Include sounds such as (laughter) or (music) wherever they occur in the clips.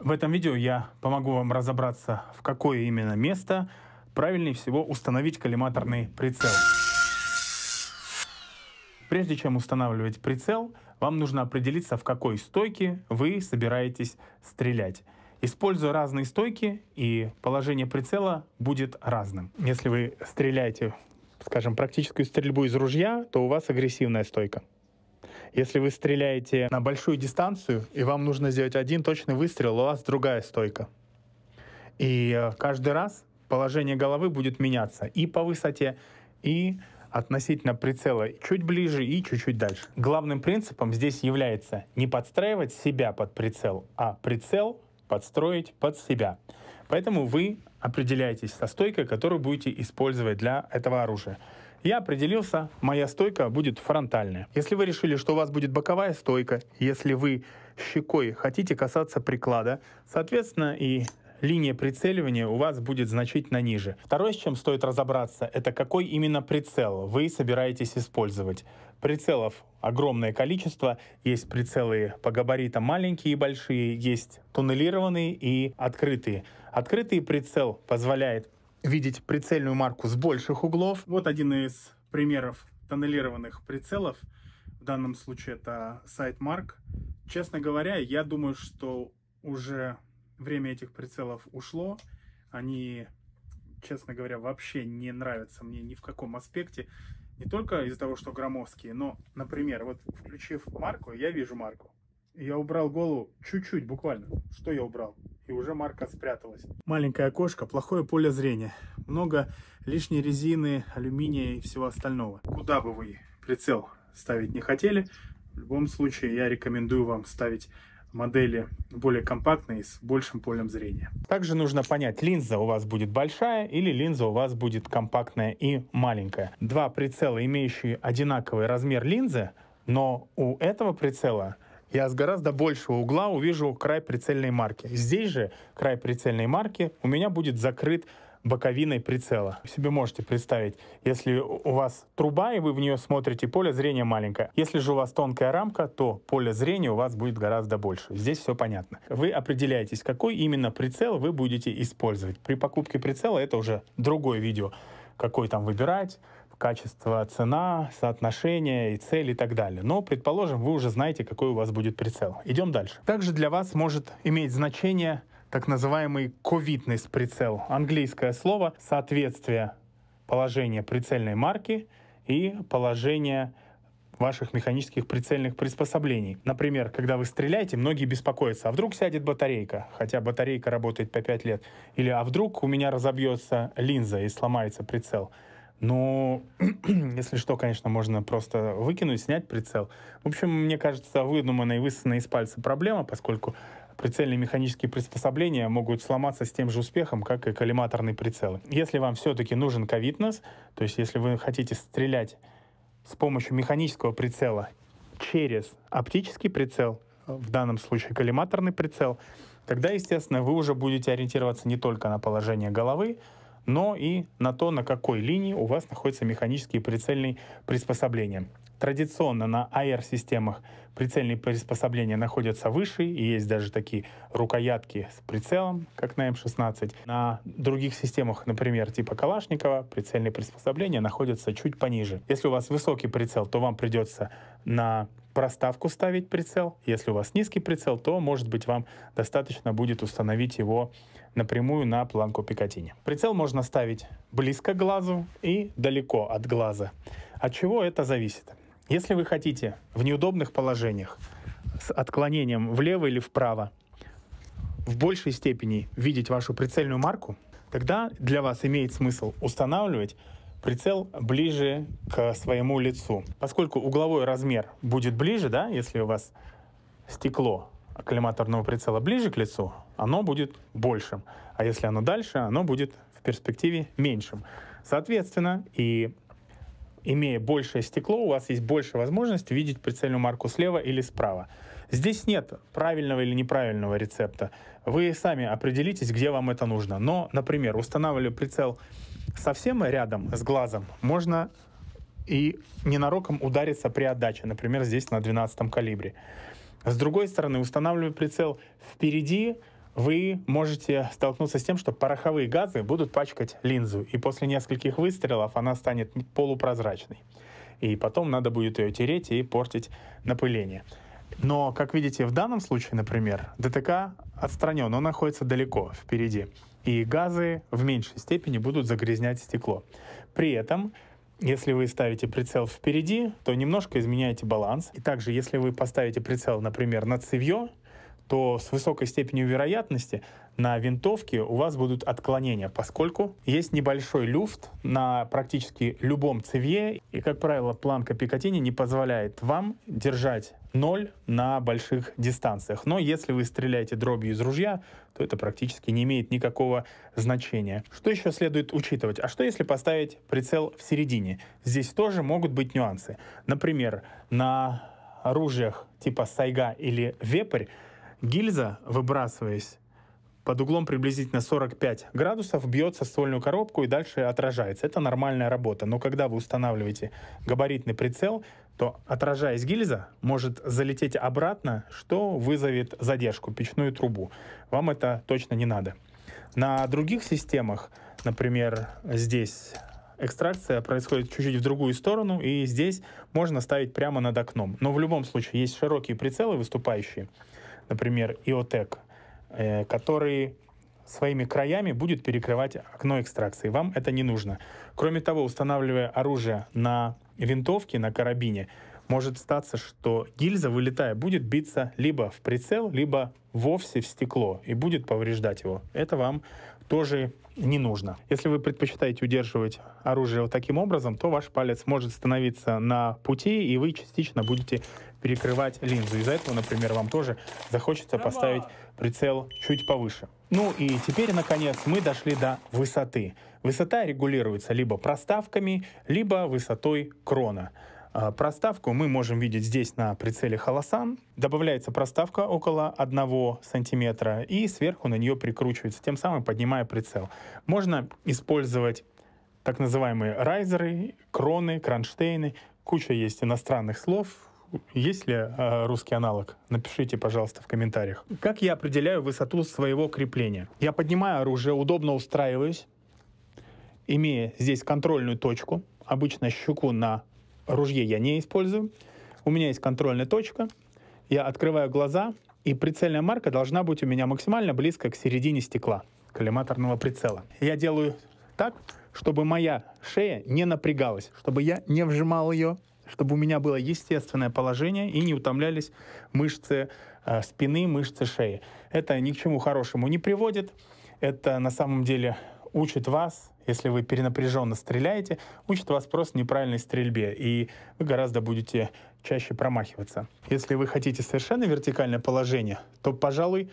В этом видео я помогу вам разобраться, в какое именно место правильнее всего установить коллиматорный прицел. Прежде чем устанавливать прицел, вам нужно определиться, в какой стойке вы собираетесь стрелять. Используя разные стойки, и положение прицела будет разным. Если вы стреляете, скажем, практическую стрельбу из ружья, то у вас агрессивная стойка. Если вы стреляете на большую дистанцию, и вам нужно сделать один точный выстрел, у вас другая стойка. И э, каждый раз положение головы будет меняться и по высоте, и относительно прицела чуть ближе и чуть-чуть дальше. Главным принципом здесь является не подстраивать себя под прицел, а прицел подстроить под себя. Поэтому вы определяетесь со стойкой, которую будете использовать для этого оружия. Я определился, моя стойка будет фронтальная. Если вы решили, что у вас будет боковая стойка, если вы щекой хотите касаться приклада, соответственно и линия прицеливания у вас будет значительно ниже. Второе, с чем стоит разобраться, это какой именно прицел вы собираетесь использовать. Прицелов огромное количество. Есть прицелы по габаритам маленькие и большие, есть туннелированные и открытые. Открытый прицел позволяет видеть прицельную марку с больших углов. Вот один из примеров тоннелированных прицелов. В данном случае это сайт Марк. Честно говоря, я думаю, что уже время этих прицелов ушло. Они, честно говоря, вообще не нравятся мне ни в каком аспекте. Не только из-за того, что громоздкие, но, например, вот включив марку, я вижу марку. Я убрал голову чуть-чуть буквально. Что я убрал? и уже марка спряталась. Маленькое окошко, плохое поле зрения, много лишней резины, алюминия и всего остального. Куда бы вы прицел ставить не хотели, в любом случае я рекомендую вам ставить модели более компактные с большим полем зрения. Также нужно понять, линза у вас будет большая или линза у вас будет компактная и маленькая. Два прицела, имеющие одинаковый размер линзы, но у этого прицела я с гораздо большего угла увижу край прицельной марки. Здесь же край прицельной марки у меня будет закрыт боковиной прицела. Вы себе можете представить, если у вас труба, и вы в нее смотрите, поле зрения маленькое. Если же у вас тонкая рамка, то поле зрения у вас будет гораздо больше. Здесь все понятно. Вы определяетесь, какой именно прицел вы будете использовать. При покупке прицела это уже другое видео, какой там выбирать, качество, цена, соотношение и цель и так далее. Но, предположим, вы уже знаете, какой у вас будет прицел. Идем дальше. Также для вас может иметь значение так называемый ковидный прицел. Английское слово соответствие положения прицельной марки и положения ваших механических прицельных приспособлений. Например, когда вы стреляете, многие беспокоятся, а вдруг сядет батарейка, хотя батарейка работает по 5 лет, или а вдруг у меня разобьется линза и сломается прицел. Но ну, (clears throat) если что, конечно, можно просто выкинуть, снять прицел. В общем, мне кажется, выдуманная и высосанная из пальца проблема, поскольку прицельные механические приспособления могут сломаться с тем же успехом, как и коллиматорные прицелы. Если вам все-таки нужен ковитнес, то есть если вы хотите стрелять с помощью механического прицела через оптический прицел, в данном случае коллиматорный прицел, тогда, естественно, вы уже будете ориентироваться не только на положение головы, но и на то, на какой линии у вас находятся механические прицельные приспособления. Традиционно на AR-системах прицельные приспособления находятся выше, и есть даже такие рукоятки с прицелом, как на М16. На других системах, например, типа Калашникова, прицельные приспособления находятся чуть пониже. Если у вас высокий прицел, то вам придется на проставку ставить прицел. Если у вас низкий прицел, то, может быть, вам достаточно будет установить его напрямую на планку Пикатини. Прицел можно ставить близко к глазу и далеко от глаза. От чего это зависит? Если вы хотите в неудобных положениях с отклонением влево или вправо в большей степени видеть вашу прицельную марку, тогда для вас имеет смысл устанавливать прицел ближе к своему лицу. Поскольку угловой размер будет ближе, да, если у вас стекло акклиматорного прицела ближе к лицу, оно будет большим. А если оно дальше, оно будет в перспективе меньшим. Соответственно, и имея большее стекло, у вас есть больше возможность видеть прицельную марку слева или справа. Здесь нет правильного или неправильного рецепта. Вы сами определитесь, где вам это нужно. Но, например, устанавливая прицел совсем рядом с глазом, можно и ненароком удариться при отдаче, например, здесь на 12 калибре. С другой стороны, устанавливая прицел впереди, вы можете столкнуться с тем, что пороховые газы будут пачкать линзу, и после нескольких выстрелов она станет полупрозрачной. И потом надо будет ее тереть и портить напыление. Но, как видите, в данном случае, например, ДТК отстранен, он находится далеко впереди, и газы в меньшей степени будут загрязнять стекло. При этом если вы ставите прицел впереди, то немножко изменяете баланс. И также, если вы поставите прицел, например, на цевье, то с высокой степенью вероятности на винтовке у вас будут отклонения, поскольку есть небольшой люфт на практически любом цевье, и, как правило, планка Пикатини не позволяет вам держать ноль на больших дистанциях. Но если вы стреляете дробью из ружья, то это практически не имеет никакого значения. Что еще следует учитывать? А что если поставить прицел в середине? Здесь тоже могут быть нюансы. Например, на оружиях типа сайга или вепрь Гильза, выбрасываясь под углом приблизительно 45 градусов, бьется в ствольную коробку и дальше отражается. Это нормальная работа. Но когда вы устанавливаете габаритный прицел, то, отражаясь гильза, может залететь обратно, что вызовет задержку, печную трубу. Вам это точно не надо. На других системах, например, здесь экстракция происходит чуть-чуть в другую сторону, и здесь можно ставить прямо над окном. Но в любом случае есть широкие прицелы выступающие например, Иотек, э, который своими краями будет перекрывать окно экстракции. Вам это не нужно. Кроме того, устанавливая оружие на винтовке, на карабине, может статься, что гильза, вылетая, будет биться либо в прицел, либо вовсе в стекло и будет повреждать его. Это вам тоже не нужно. Если вы предпочитаете удерживать оружие вот таким образом, то ваш палец может становиться на пути, и вы частично будете перекрывать линзу. Из-за этого, например, вам тоже захочется поставить прицел чуть повыше. Ну и теперь, наконец, мы дошли до высоты. Высота регулируется либо проставками, либо высотой крона. А, проставку мы можем видеть здесь на прицеле Холосан. Добавляется проставка около 1 сантиметра и сверху на нее прикручивается, тем самым поднимая прицел. Можно использовать так называемые райзеры, кроны, кронштейны. Куча есть иностранных слов, есть ли э, русский аналог? Напишите, пожалуйста, в комментариях. Как я определяю высоту своего крепления? Я поднимаю оружие, удобно устраиваюсь, имея здесь контрольную точку. Обычно щуку на ружье я не использую. У меня есть контрольная точка. Я открываю глаза, и прицельная марка должна быть у меня максимально близко к середине стекла коллиматорного прицела. Я делаю так, чтобы моя шея не напрягалась, чтобы я не вжимал ее чтобы у меня было естественное положение и не утомлялись мышцы э, спины, мышцы шеи. Это ни к чему хорошему не приводит. Это на самом деле учит вас, если вы перенапряженно стреляете, учит вас просто неправильной стрельбе, и вы гораздо будете чаще промахиваться. Если вы хотите совершенно вертикальное положение, то, пожалуй,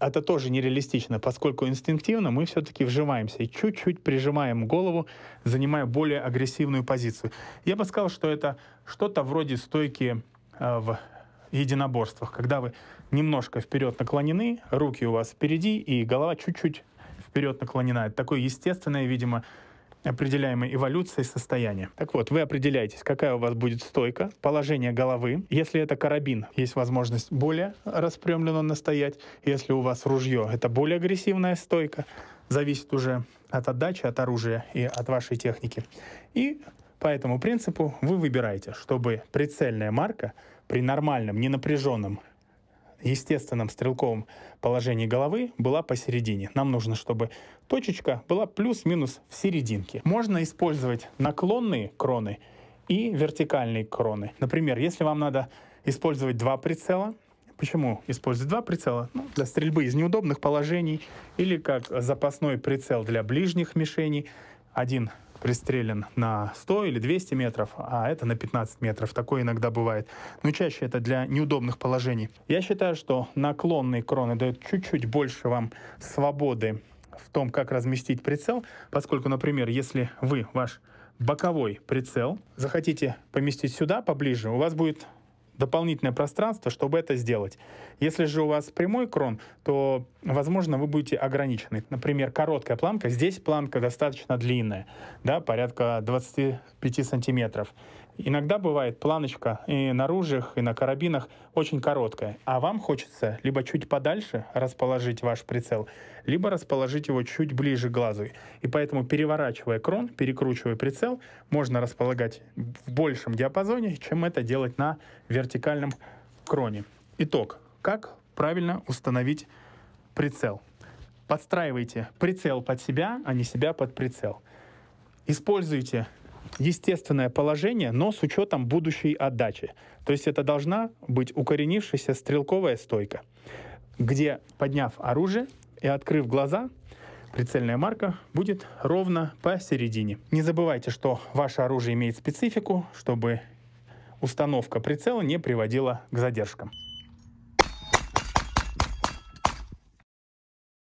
это тоже нереалистично, поскольку инстинктивно мы все-таки вживаемся и чуть-чуть прижимаем голову, занимая более агрессивную позицию. Я бы сказал, что это что-то вроде стойки э, в единоборствах, когда вы немножко вперед наклонены, руки у вас впереди и голова чуть-чуть вперед наклонена. Это такое естественное, видимо, определяемой эволюцией состояния. Так вот, вы определяетесь, какая у вас будет стойка, положение головы. Если это карабин, есть возможность более распрямленно настоять. Если у вас ружье, это более агрессивная стойка. Зависит уже от отдачи, от оружия и от вашей техники. И по этому принципу вы выбираете, чтобы прицельная марка при нормальном, ненапряженном естественном стрелковом положении головы была посередине. Нам нужно, чтобы точечка была плюс-минус в серединке. Можно использовать наклонные кроны и вертикальные кроны. Например, если вам надо использовать два прицела, Почему использовать два прицела? Ну, для стрельбы из неудобных положений или как запасной прицел для ближних мишеней. Один пристрелен на 100 или 200 метров, а это на 15 метров. Такое иногда бывает. Но чаще это для неудобных положений. Я считаю, что наклонные кроны дают чуть-чуть больше вам свободы в том, как разместить прицел, поскольку, например, если вы ваш боковой прицел захотите поместить сюда поближе, у вас будет дополнительное пространство, чтобы это сделать. Если же у вас прямой крон, то, возможно, вы будете ограничены. Например, короткая планка, здесь планка достаточно длинная, да, порядка 25 сантиметров. Иногда бывает планочка и на ружьях, и на карабинах очень короткая, а вам хочется либо чуть подальше расположить ваш прицел, либо расположить его чуть ближе к глазу. И поэтому, переворачивая крон, перекручивая прицел, можно располагать в большем диапазоне, чем это делать на вертикальном кроне. Итог. Как правильно установить прицел? Подстраивайте прицел под себя, а не себя под прицел. Используйте естественное положение, но с учетом будущей отдачи. То есть это должна быть укоренившаяся стрелковая стойка, где, подняв оружие и открыв глаза, прицельная марка будет ровно посередине. Не забывайте, что ваше оружие имеет специфику, чтобы установка прицела не приводила к задержкам.